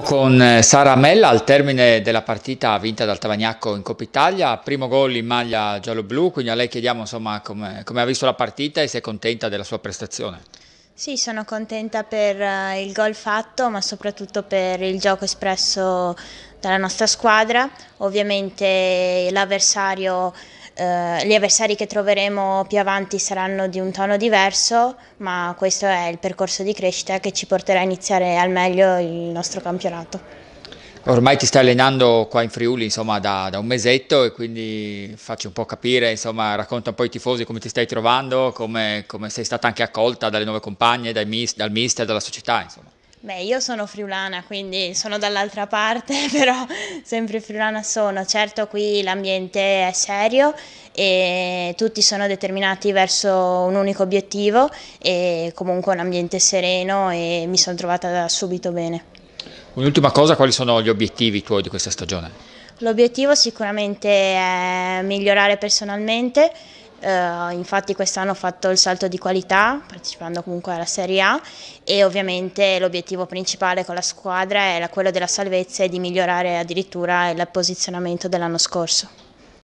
Con eh, Sara Mella al termine della partita vinta dal Tavagnacco in Coppa Italia, primo gol in maglia giallo-blu, quindi a lei chiediamo insomma come, come ha visto la partita e se è contenta della sua prestazione. Sì, sono contenta per eh, il gol fatto, ma soprattutto per il gioco espresso dalla nostra squadra. Ovviamente l'avversario eh, gli avversari che troveremo più avanti saranno di un tono diverso, ma questo è il percorso di crescita che ci porterà a iniziare al meglio il nostro campionato. Ormai ti stai allenando qua in Friuli insomma, da, da, un mesetto e quindi facci un po' capire, insomma, racconta un po' ai tifosi come ti stai trovando, come, come sei stata anche accolta dalle nuove compagne, dal mister, dalla società. Insomma. Beh, io sono friulana, quindi sono dall'altra parte, però sempre friulana sono. Certo qui l'ambiente è serio e tutti sono determinati verso un unico obiettivo e comunque un ambiente sereno e mi sono trovata da subito bene. Un'ultima cosa, quali sono gli obiettivi tuoi di questa stagione? L'obiettivo sicuramente è migliorare personalmente eh, infatti quest'anno ho fatto il salto di qualità partecipando comunque alla Serie A e ovviamente l'obiettivo principale con la squadra è quello della salvezza e di migliorare addirittura il posizionamento dell'anno scorso.